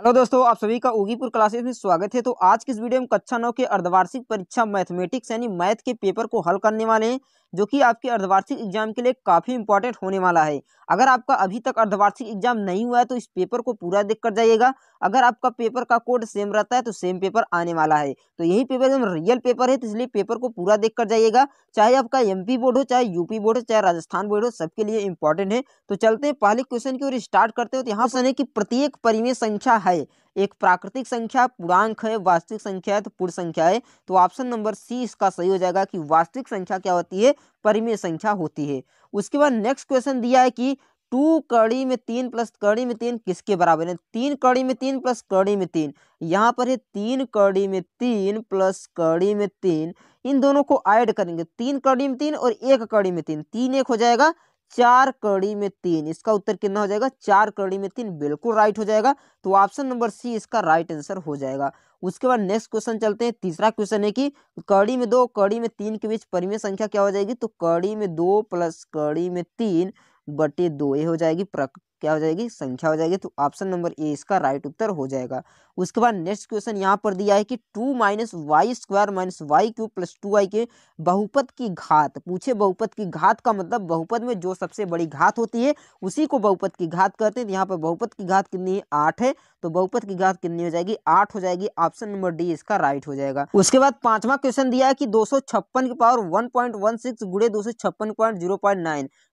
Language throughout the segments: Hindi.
हेलो दोस्तों आप सभी का उगीपुर क्लासेस में स्वागत है तो आज की इस वीडियो में कक्षा नौ के अर्धवार्षिक परीक्षा मैथमेटिक्स यानी मैथ के पेपर को हल करने वाले हैं जो कि आपके अर्धवार्षिक एग्जाम के लिए काफ़ी इंपॉर्टेंट होने वाला है अगर आपका अभी तक अर्धवार्षिक एग्जाम नहीं हुआ है तो इस पेपर को पूरा देख कर जाइएगा अगर आपका पेपर का कोड सेम रहता है तो सेम पेपर आने वाला है तो यही पेपर एकदम रियल पेपर है तो इसलिए पेपर को पूरा देख कर जाइएगा चाहे आपका एम बोर्ड हो चाहे यूपी बोर्ड हो चाहे राजस्थान बोर्ड हो सबके लिए इंपॉर्टेंट है तो चलते हैं पहले क्वेश्चन की ओर स्टार्ट करते हो तो यहाँ से प्रत्येक परिमेय संख्या है एक प्राकृतिक संख्या पूर्णांक है वास्तविक संख्या है तो पूर्ण संख्या है तो ऑप्शन नंबर सी इसका सही हो जाएगा कि वास्तविक संख्या क्या होती है परिमेय संख्या होती है उसके बाद नेक्स्ट क्वेश्चन दिया है कि टू कड़ी में तीन प्लस कड़ी में तीन किसके बराबर है तीन कड़ी में तीन प्लस कड़ी में तीन यहाँ पर है तीन कड़ी में तीन प्लस कड़ी में तीन इन दोनों को ऐड करेंगे तीन कड़ी में तीन और एक कड़ी में तीन तीन एक हो जाएगा चार कड़ी में तीन इसका उत्तर कितना हो जाएगा चार कड़ी में तीन बिल्कुल राइट हो जाएगा तो ऑप्शन नंबर सी इसका राइट आंसर हो जाएगा उसके बाद नेक्स्ट क्वेश्चन चलते हैं तीसरा क्वेश्चन है कि कड़ी में दो कड़ी में तीन के बीच परिमेय संख्या क्या हो जाएगी तो कड़ी में दो प्लस कड़ी में तीन बटे दो ये हो जाएगी क्या हो जाएगी संख्या हो जाएगी तो ऑप्शन नंबर ए इसका राइट उत्तर हो जाएगा उसके बाद नेक्स्ट क्वेश्चन यहाँ पर दिया है कि two minus y square minus y cube plus two i के बहुपत की घात पूछे बहुपत की घात का मतलब बहुपत में जो सबसे बड़ी घात होती है उसी को बहुपत की घात कहते हैं यहाँ पर बहुपत की घात कितनी है आठ है तो बहुपत की घात कितनी हो जाएगी आठ हो जाएगी ऑप्शन नंबर डी इसका राइट हो जाएगा उसके बाद पांचवा क्वेश्चन दिया है कि दो की power one point one six गुड़े दो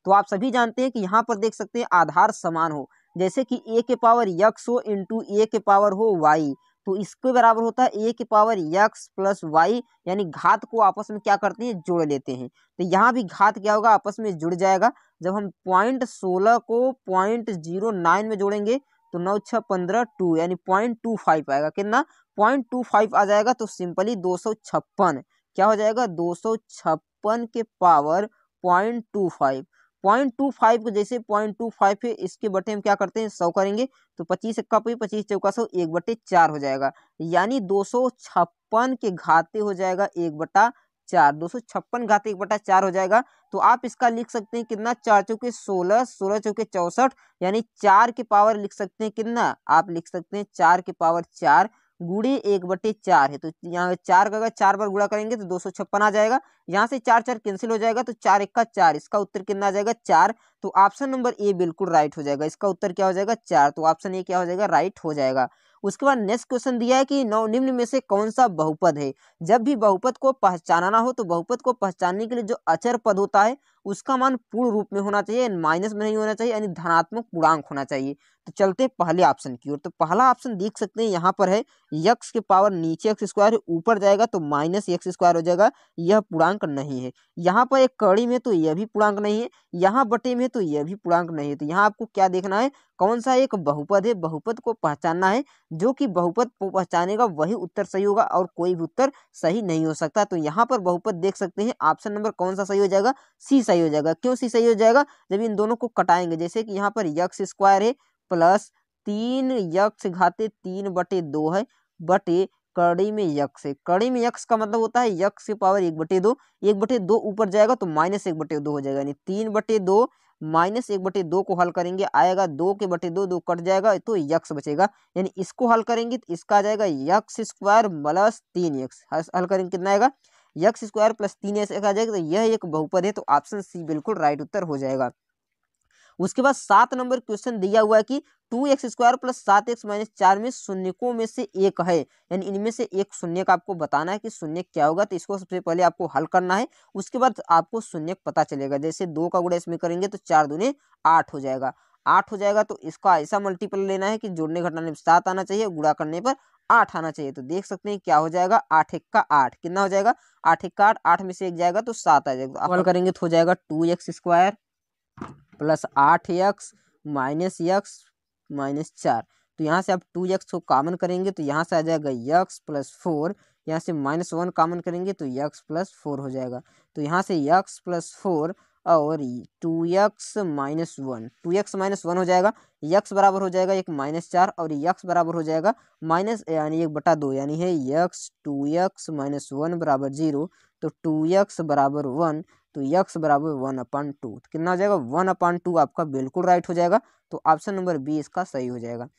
तो आप सभी जानते हैं कि यहाँ पर देख सकते हैं आधार समान हो जैसे कि ए के पावर यक्स हो इंटू ए के पावर हो वाई तो इसके बराबर होता है ए के पावर यक्स प्लस वाई यानी घात को आपस में क्या करते हैं जोड़ लेते हैं तो यहाँ भी घात क्या होगा आपस में जुड़ जाएगा जब हम पॉइंट सोलह को पॉइंट जीरो नाइन में जोड़ेंगे तो नौ छः पंद्रह टू यानी पॉइंट टू फाइव आएगा कितना पॉइंट टू फाइव आ जाएगा तो सिंपली दो सौ छप्पन क्या हो जाएगा दो सौ छप्पन के power point two five point two five को जैसे पॉइंट टू फाइव है इसके बटे हम क्या करते हैं सौ करेंगे तो पच्चीस इक्का पे पच्चीस चौका सौ एक बटे चार हो जाएगा यानी दो सौ छप्पन के घाते हो जाएगा एक बटा चार दो सौ छप्पन घाते एक बटा चार हो जाएगा तो आप इसका लिख सकते हैं कितना चार चौके सोलह सोलह चौके चौसठ यानी चार के पावर लिख सकते हैं कितना आप लिख सकते हैं चार के पावर चार गुड़ी एक बटे चार है तो यहाँ चार का चार बार गुड़ा करेंगे तो दो सौ छप्पन आ जाएगा यहाँ से चार चार कैंसिल हो जाएगा तो चार एक का चार इसका उत्तर कितना आ जाएगा चार तो ऑप्शन नंबर ए बिल्कुल राइट हो जाएगा इसका उत्तर क्या हो जाएगा चार तो ऑप्शन ए क्या हो जाएगा राइट हो जाएगा उसके बाद नेक्स्ट क्वेश्चन दिया है कि नौ निम्न में से कौन सा बहुपद है जब भी बहुपद को पहचानना हो तो बहुपद को पहचानने के लिए जो अचर पद होता है उसका मान पूर्ण रूप में होना चाहिए माइनस में नहीं होना चाहिए यानी धनात्मक पूर्णांक होना चाहिए तो चलते हैं पहले ऑप्शन की ओर तो पहला ऑप्शन देख सकते हैं यहाँ पर है यक्स के पावर नीचे एक्स स्क्वायर ऊपर जाएगा तो माइनस एक्स स्क्वायर हो जाएगा यह पूर्णांक नहीं है यहाँ पर एक कड़ी में तो यह भी पूर्णांक नहीं है यहाँ बटे में तो यह भी पूर्णांक नहीं है तो यहाँ आपको क्या देखना है कौन सा एक बहुपद है बहुपद को पहचानना है जो कि बहुपद को पहचानेगा वही उत्तर सही होगा और कोई भी उत्तर सही नहीं हो सकता तो यहाँ पर बहुपद देख सकते हैं ऑप्शन नंबर कौन सा सही हो जाएगा सी सही सही हो जाएगा क्यों सी सही हो जाएगा जब इन दोनों को कटाएंगे जैसे कि यहाँ पर यक्स स्क्वायर है प्लस तीन यक्स घाते तीन बटे दो है बटे कड़ी में यक्स है कड़ी में यक्स का मतलब होता है यक्स की पावर एक बटे दो एक बटे दो ऊपर जाएगा तो माइनस एक बटे दो हो जाएगा यानी तीन बटे दो माइनस एक बटे दो को हल करेंगे आएगा दो के बटे दो दो कट जाएगा तो यक्स बचेगा यानी इसको हल करेंगे तो इसका आ जाएगा यक्स स्क्वायर प्लस तीन यक्स हल करेंगे कितना आएगा यक्स स्क्वायर प्लस तीन एस आ जाएगा तो यह एक बहुपद है तो ऑप्शन सी बिल्कुल राइट उत्तर हो जाएगा उसके बाद सात नंबर क्वेश्चन दिया हुआ है कि टू एक्स स्क्वायर प्लस सात एक्स माइनस चार में शून्यकों में से एक है यानी इनमें से एक शून्य का आपको बताना है कि शून्य क्या होगा तो इसको सबसे पहले आपको हल करना है उसके बाद आपको शून्य पता चलेगा जैसे दो का गुड़ा इसमें करेंगे तो चार दूने आठ हो जाएगा आठ हो जाएगा तो इसका ऐसा मल्टीपल लेना है कि जोड़ने घटाने पर सात आना चाहिए गुड़ा करने पर आठ आना चाहिए तो देख सकते हैं क्या हो जाएगा आठ एक का आठ कितना हो जाएगा आठ एक का आठ आठ में से एक जाएगा तो सात आ जाएगा तो अमल करेंगे तो हो जाएगा टू एक्स स्क्वायर प्लस आठ एक्स माइनस एक्स माइनस चार तो यहाँ से आप टू एक्स को कामन करेंगे तो यहाँ से आ जाएगा यक्स प्लस फोर यहाँ से माइनस वन कामन करेंगे तो यक्स प्लस फोर हो जाएगा तो यहाँ से यक्स प्लस फोर और two x minus one two x minus one हो जाएगा यक्स बराबर हो जाएगा एक माइनस चार और यक्स बराबर हो जाएगा माइनस यानी एक बटा दो यानी है x two x minus one बराबर जीरो तो टू एक्स बराबर वन तो यक्स बराबर वन अपॉन टू तो कितना हो जाएगा वन अपॉन टू आपका बिल्कुल राइट हो जाएगा तो ऑप्शन नंबर बी इसका सही हो जाएगा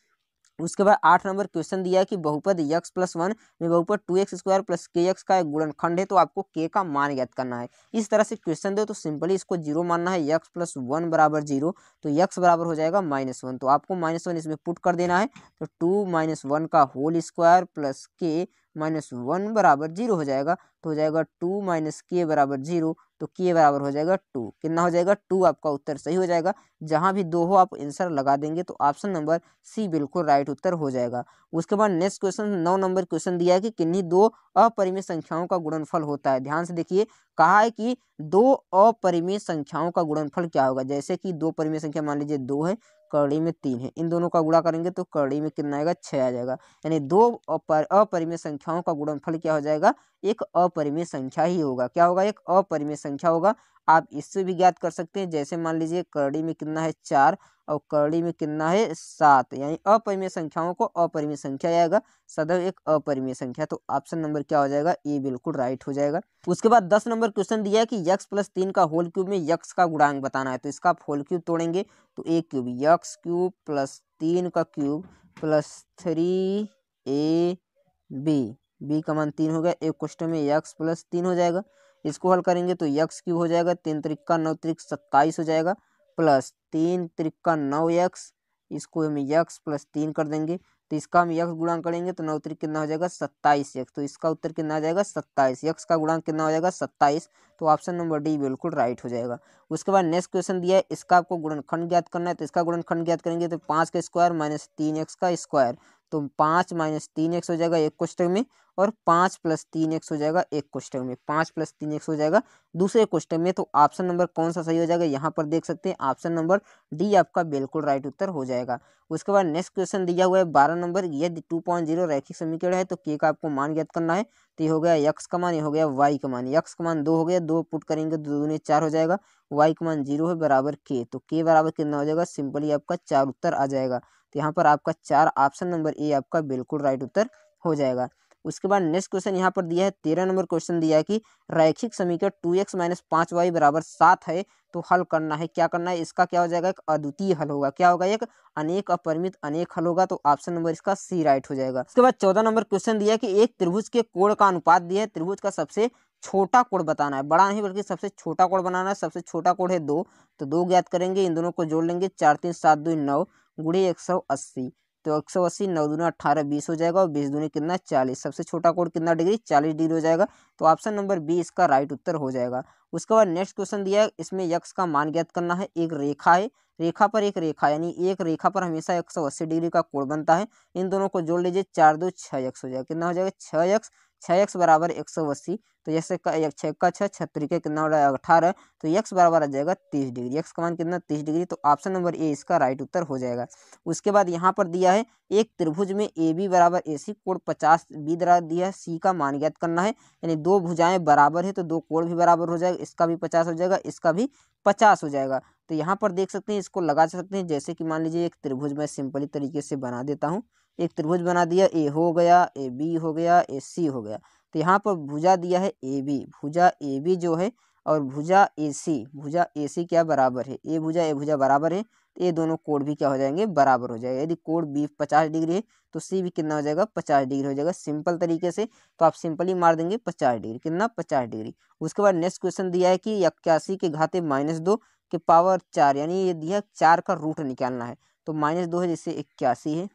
उसके बाद आठ नंबर क्वेश्चन दिया है कि बहुपद यक्स प्लस वन में बहुपद two x square plus k x का एक गुणनखंड है तो आपको के का मान ज्ञात करना है इस तरह से क्वेश्चन दो तो सिंपली इसको जीरो मानना है यक्स प्लस वन बराबर जीरो तो यक्स बराबर हो जाएगा माइनस वन तो आपको माइनस वन इसमें पुट कर देना है तो टू माइनस वन का whole square plus k minus one बराबर जीरो हो जाएगा तो हो जाएगा टू माइनस के बराबर जीरो तो के बराबर हो जाएगा टू कितना हो जाएगा टू आपका उत्तर सही हो जाएगा जहाँ भी दो हो आप आंसर लगा देंगे तो ऑप्शन नंबर सी बिल्कुल राइट उत्तर हो जाएगा उसके बाद नेक्स्ट क्वेश्चन नौ नंबर क्वेश्चन दिया है कि किन्हीं दो अपरिमित संख्याओं का गुणनफल होता है ध्यान से देखिए कहा है कि दो अपरिमित संख्याओं का गुणनफल क्या होगा जैसे कि दो परिमित संख्या मान लीजिए दो है कड़ी में तीन है इन दोनों का गुणा करेंगे तो कड़ी में कितना आएगा छः आ जाएगा यानी दो अपरिमित संख्याओं का गुणनफल क्या हो जाएगा एक अपरिमित संख्या ही होगा क्या होगा एक अपरिमित संख्या होगा आप इससे भी ज्ञात कर सकते हैं जैसे मान लीजिए करड़ी में कितना है चार और करड़ी में कितना है सात यानी अपरिमेय संख्याओं को अपरिमेय संख्या जाएगा सदैव एक अपरिमेय संख्या तो ऑप्शन नंबर क्या हो जाएगा ये बिल्कुल राइट हो जाएगा उसके बाद दस नंबर क्वेश्चन दिया है कि यक्स प्लस तीन का होल क्यूब में यक्स का गुणांग बताना है तो इसका आप होल क्यूब तोड़ेंगे तो एक क्यूब यक्स क्यूब प्लस तीन का cube plus three a b b का मान तीन हो गया एक क्वेश्चन में यक्स प्लस तीन हो जाएगा इसको हल करेंगे तो यक्स क्यूब हो जाएगा तीन त्रिक्का नौ त्रिक सत्ताईस हो जाएगा प्लस तीन त्रिक्का नौ यक्स इसको हम यक्स प्लस तीन कर देंगे तो इसका हम यक्स गुणांक करेंगे तो नौ त्रिक कितना हो जाएगा सत्ताईस यक्स तो इसका उत्तर कितना हो जाएगा सत्ताईस यक्स का गुणांक कितना हो जाएगा सत्ताईस तो ऑप्शन नंबर डी बिल्कुल राइट हो जाएगा उसके बाद नेक्स्ट क्वेश्चन दिया है इसका आपको गुणनखंड ज्ञात करना है तो इसका गुणनखंड ज्ञात करेंगे तो पाँच का स्क्वायर माइनस तीन एक्स का स्क्वायर तो पाँच माइनस तीन एक्स हो जाएगा एक क्वेश्चन में और पाँच प्लस तीन एक्स हो जाएगा एक क्वेश्चन में पाँच प्लस तीन एक्स हो जाएगा दूसरे क्वेश्चन में तो ऑप्शन नंबर कौन सा सही हो जाएगा यहाँ पर देख सकते हैं ऑप्शन नंबर डी आपका बिल्कुल राइट उत्तर हो जाएगा उसके बाद नेक्स्ट क्वेश्चन दिया हुआ है बारह नंबर यदि टू पॉइंट जीरो रैखिक समीकरण है तो के का आपको मान ज्ञात करना है तो ये हो गया यक्स का मान ये हो गया वाई का मान यक्स का मान दो हो गया दो पुट करेंगे तो दो दूने चार हो जाएगा वाई का मान जीरो है बराबर के तो के बराबर कितना हो जाएगा सिंपली आपका चार उत्तर आ जाएगा तो यहाँ पर आपका चार ऑप्शन नंबर ए आपका बिल्कुल राइट उत्तर हो जाएगा उसके बाद नेक्स्ट क्वेश्चन यहाँ पर दिया है तेरह नंबर क्वेश्चन दिया है कि रैखिक समीकरण टू एक्स माइनस पाँच वाई बराबर सात है तो हल करना है क्या करना है इसका क्या हो जाएगा एक अद्वितीय हल होगा क्या होगा एक अनेक अपरिमित अनेक हल होगा तो ऑप्शन नंबर इसका सी राइट हो जाएगा उसके बाद चौदह नंबर क्वेश्चन दिया कि एक त्रिभुज के कोण का अनुपात दिया है त्रिभुज का सबसे छोटा कोण बताना है बड़ा नहीं बल्कि सबसे छोटा कोण बनाना है सबसे छोटा कोण है दो तो दो ज्ञात करेंगे इन दोनों को जोड़ लेंगे चार तीन सात दो नौ गुड़े एक सौ अस्सी तो एक सौ अस्सी नौ दूनी अट्ठारह बीस हो जाएगा और बीस दूनी कितना चालीस सबसे छोटा कोण कितना डिग्री चालीस डिग्री हो जाएगा तो ऑप्शन नंबर बी इसका राइट उत्तर हो जाएगा उसके बाद नेक्स्ट क्वेश्चन दिया है इसमें यक्स का मान ज्ञात करना है एक रेखा है रेखा पर एक रेखा यानी एक रेखा पर हमेशा एक सौ अस्सी डिग्री का कोण बनता है इन दोनों को जोड़ लीजिए चार दो छः यक्स हो जाएगा कितना हो जाएगा छः यक्स छः एक्स बराबर एक सौ अस्सी तो जैसे छः का छः छः तरीके कितना हो रहा है अठारह तो एक्स बराबर आ जाएगा तीस डिग्री एक्स का मान कितना तीस डिग्री तो ऑप्शन नंबर ए इसका राइट उत्तर हो जाएगा उसके बाद यहाँ पर दिया है एक त्रिभुज में ए बी बराबर ए सी कोड पचास बी दरा दिया है सी का मान ज्ञात करना है यानी दो भुजाएं बराबर है तो दो कोड भी बराबर हो जाएगा इसका भी पचास हो जाएगा इसका भी पचास हो जाएगा तो यहाँ पर देख सकते हैं इसको लगा सकते हैं जैसे कि मान लीजिए एक त्रिभुज मैं सिंपली तरीके से बना देता हूँ एक त्रिभुज बना दिया ए हो गया ए बी हो गया ए सी हो गया तो यहाँ पर भुजा दिया है ए बी भुजा ए बी जो है और भुजा ए सी भुजा ए सी क्या बराबर है ए भुजा ए भुजा बराबर है तो ये दोनों कोण भी क्या हो जाएंगे बराबर हो जाएगा यदि कोण बी पचास डिग्री है तो सी भी कितना हो जाएगा पचास डिग्री हो जाएगा सिंपल तरीके से तो आप सिंपली मार देंगे पचास डिग्री कितना पचास डिग्री उसके बाद नेक्स्ट क्वेश्चन दिया है कि इक्यासी के घाते माइनस दो के पावर चार यानी ये दिया चार का रूट निकालना है तो माइनस दो है जैसे इक्यासी है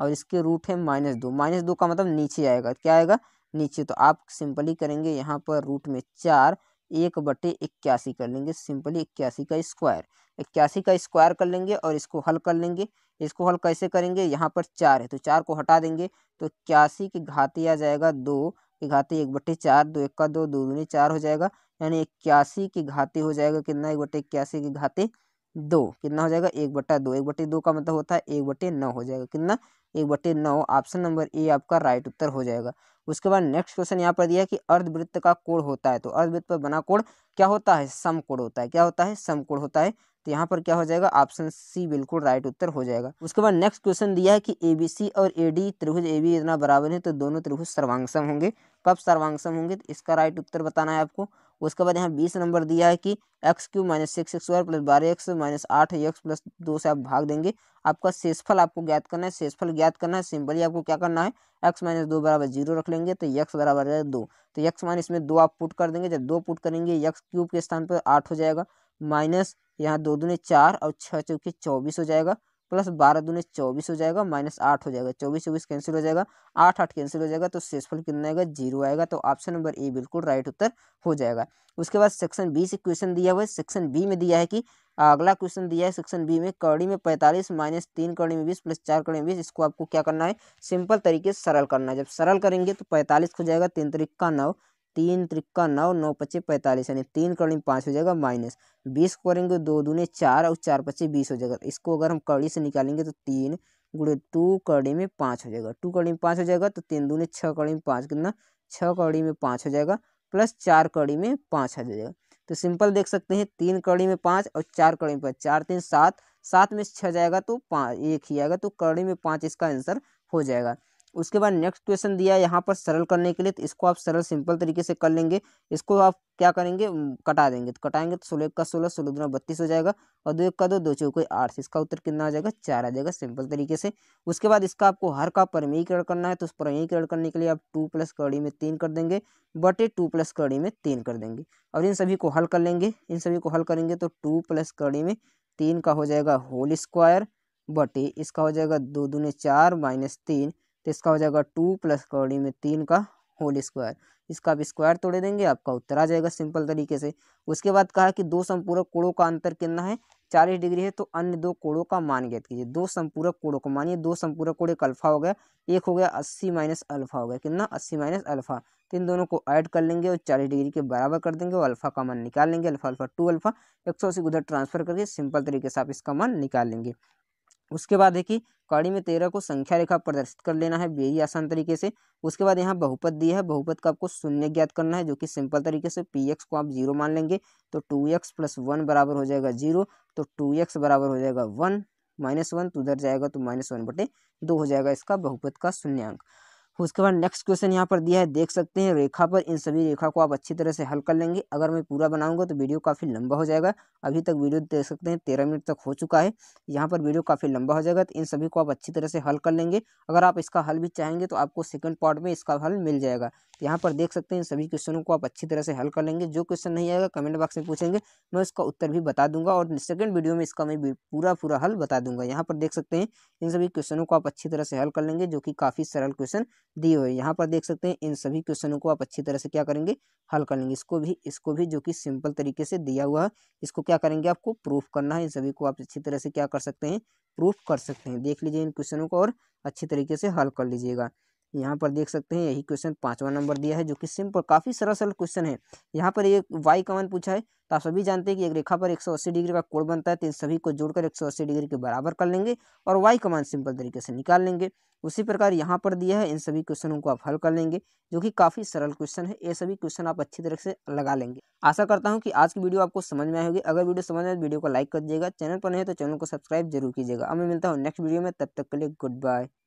और इसके रूट है माइनस दो माइनस दो का मतलब नीचे आएगा क्या आएगा नीचे तो आप सिंपली करेंगे यहाँ पर रूट में चार एक बटे इक्यासी कर लेंगे सिंपली इक्यासी का स्क्वायर इक्यासी का स्क्वायर कर लेंगे और इसको हल कर लेंगे इसको हल कैसे करेंगे यहाँ पर चार है तो चार को हटा देंगे तो इक्यासी की घाती आ जाएगा दो की घाती एक बटे चार दो एक का दो दो दूनी चार हो जाएगा यानी इक्यासी की घाती हो जाएगा कितना एक बटे इक्यासी की घाती दो कितना हो जाएगा एक बटा दो एक बटे दो का मतलब होता है एक बटे नौ हो जाएगा कितना एक बटे नौ ऑप्शन नंबर ए आपका राइट उत्तर हो जाएगा उसके बाद नेक्स्ट क्वेश्चन यहाँ पर दिया कि अर्धवृत्त का कोण होता है तो अर्धवृत्त पर बना कोण क्या होता है सम कोण होता है क्या होता है सम कोण होता है तो यहाँ पर क्या हो जाएगा ऑप्शन सी बिल्कुल राइट उत्तर हो जाएगा उसके बाद नेक्स्ट क्वेश्चन दिया है कि ए बी सी और ए डी त्रिभुज ए बी इतना बराबर है तो दोनों त्रिभुज सर्वांगसम होंगे कब सर्वांगसम होंगे तो इसका राइट उत्तर बताना है आपको उसके बाद यहाँ बीस नंबर दिया है कि x cube minus six x square plus बारह एक्स माइनस आठ एक्स प्लस दो से आप भाग देंगे आपका शेषफल आपको ज्ञात करना है शेषफल ज्ञात करना है सिंपली आपको क्या करना है एक्स माइनस दो बराबर जीरो रख लेंगे तो यक्स बराबर है दो तो यक्स माइनस में दो आप पुट कर देंगे जब दो पुट करेंगे यक्स क्यूब के स्थान पर आठ हो जाएगा माइनस यहाँ दो दूनी चार और छः चौके चौबीस हो जाएगा प्लस बारह दूनी चौबीस हो जाएगा माइनस आठ हो जाएगा चौबीस चौबीस कैंसिल हो जाएगा आठ आठ कैंसिल हो जाएगा तो शेषफल कितना आएगा जीरो आएगा तो ऑप्शन नंबर ए बिल्कुल राइट उत्तर हो जाएगा उसके बाद सेक्शन बी से क्वेश्चन दिया हुआ है सेक्शन बी में दिया है कि अगला क्वेश्चन दिया है सेक्शन बी में कड़ी में पैंतालीस माइनस तीन कड़ी में बीस प्लस चार कड़ी में बीस इसको आपको क्या करना है सिंपल तरीके से सरल करना है जब सरल करेंगे तो पैंतालीस हो जाएगा तीन तरीक का नौ तीन त्रिक्का नौ नौ पच्चे पैंतालीस यानी तीन कड़ी में पाँच हो जाएगा माइनस बीस को करेंगे दो दूने चार और चार पच्चे बीस हो जाएगा इसको अगर हम कड़ी से निकालेंगे तो तीन गुड़े टू कड़ी में पाँच हो जाएगा टू कड़ी में पाँच हो जाएगा तो तीन दूने छः कड़ी में पाँच कितना छः कड़ी में पाँच हो जाएगा प्लस चार कड़ी में पाँच हो जाएगा तो सिंपल देख सकते हैं तीन कड़ी में पाँच और चार कड़ी में पाँच चार तीन सात सात में छः जाएगा तो पाँच एक ही आएगा तो कड़ी में पाँच इसका आंसर हो जाएगा उसके बाद नेक्स्ट क्वेश्चन दिया है यहाँ पर सरल करने के लिए तो इसको आप सरल सिंपल तरीके से कर लेंगे इसको आप क्या करेंगे कटा देंगे तो कटाएंगे तो सोलह का सोलह सोलह दुना बत्तीस हो जाएगा और दो एक का दो दो चौक आठ इसका उत्तर कितना आ जाएगा चार आ जाएगा सिंपल तरीके से उसके बाद इसका आपको हर का परमीकरण करना है तो उस परमीकरण करने के लिए आप टू प्लस कड़ी में तीन कर देंगे बटे टू प्लस कड़ी में तीन कर देंगे और इन सभी को हल कर लेंगे इन सभी को हल करेंगे तो टू प्लस कड़ी में तीन का हो जाएगा होल स्क्वायर बटे इसका हो जाएगा दो दूने चार माइनस तीन तो इसका हो जाएगा टू प्लस कौड़ी में तीन का होल स्क्वायर इसका आप स्क्वायर तोड़े देंगे आपका उत्तर आ जाएगा सिंपल तरीके से उसके बाद कहा कि दो संपूरक कोड़ों का अंतर कितना है चालीस डिग्री है तो अन्य दो कोड़ों का मान ज्ञात कीजिए दो संपूरक कोड़ों को मानिए दो संपूरक कोड़ एक अल्फा हो गया एक हो गया अस्सी माइनस अल्फा हो गया कितना अस्सी माइनस अल्फा तो इन दोनों को ऐड कर लेंगे और चालीस डिग्री के बराबर कर देंगे और अल्फा का मान निकाल लेंगे अल्फा अल्फा टू अल्फा एक सौ अस्सी उधर ट्रांसफर करके सिंपल तरीके से आप इसका मान निकाल लेंगे उसके बाद है कि कड़ी में तेरह को संख्या रेखा प्रदर्शित कर लेना है बेरी आसान तरीके से उसके बाद यहाँ बहुपत दिया है बहुपत का आपको शून्य ज्ञात करना है जो कि सिंपल तरीके से पी एक्स को आप जीरो मान लेंगे तो टू एक्स प्लस वन बराबर हो जाएगा जीरो तो टू एक्स बराबर हो जाएगा वन माइनस वन तो उधर जाएगा तो माइनस वन बटे दो हो जाएगा इसका बहुपत का शून्यंक उसके बाद नेक्स्ट क्वेश्चन यहाँ पर दिया है देख सकते हैं रेखा पर इन सभी रेखा को आप अच्छी तरह से हल कर लेंगे अगर मैं पूरा बनाऊंगा तो वीडियो काफ़ी लंबा हो जाएगा अभी तक वीडियो देख सकते हैं तेरह मिनट तक हो चुका है यहाँ पर वीडियो काफ़ी लंबा हो जाएगा तो इन सभी को आप अच्छी तरह से हल कर लेंगे अगर आप इसका हल भी चाहेंगे तो आपको सेकेंड पार्ट में इसका हल मिल जाएगा तो यहाँ पर देख सकते हैं सभी क्वेश्चनों को आप अच्छी तरह से हल कर लेंगे जो क्वेश्चन नहीं आएगा कमेंट बॉक्स में पूछेंगे मैं उसका उत्तर भी बता दूंगा और सेकंड वीडियो में इसका मैं पूरा पूरा हल बता दूंगा यहाँ पर देख सकते हैं इन सभी क्वेश्चनों को आप अच्छी तरह से हल कर लेंगे जो कि काफ़ी सरल क्वेश्चन दिए हुए यहाँ पर देख सकते हैं इन सभी क्वेश्चनों को आप अच्छी तरह से क्या करेंगे हल कर लेंगे इसको भी इसको भी जो कि सिंपल तरीके से दिया हुआ है इसको क्या करेंगे आपको प्रूफ करना है इन सभी को आप अच्छी तरह से क्या कर सकते हैं प्रूफ कर सकते हैं देख लीजिए इन क्वेश्चनों को और अच्छी तरीके से हल कर लीजिएगा यहाँ पर देख सकते हैं यही क्वेश्चन पाँचवा नंबर दिया है जो कि सिंपल काफ़ी सरल सरल क्वेश्चन है यहाँ पर एक वाई कमान पूछा है तो आप सभी जानते हैं कि एक रेखा पर 180 डिग्री का कोण बनता है तो इन सभी को जोड़कर 180 डिग्री के बराबर कर लेंगे और वाई कमान सिंपल तरीके से निकाल लेंगे उसी प्रकार यहाँ पर दिया है इन सभी क्वेश्चनों को आप हल कर लेंगे जो कि काफ़ी सरल क्वेश्चन है ये सभी क्वेश्चन आप अच्छी तरह से लगा लेंगे आशा करता हूँ कि आज की वीडियो आपको समझ में आएगी अगर वीडियो समझ में तो वीडियो को लाइक कर दिएगा चैनल पर नहीं तो चैनल को सब्सक्राइब जरूर कीजिएगा अब मैं मिलता हूँ नेक्स्ट वीडियो में तब तक के लिए गुड बाय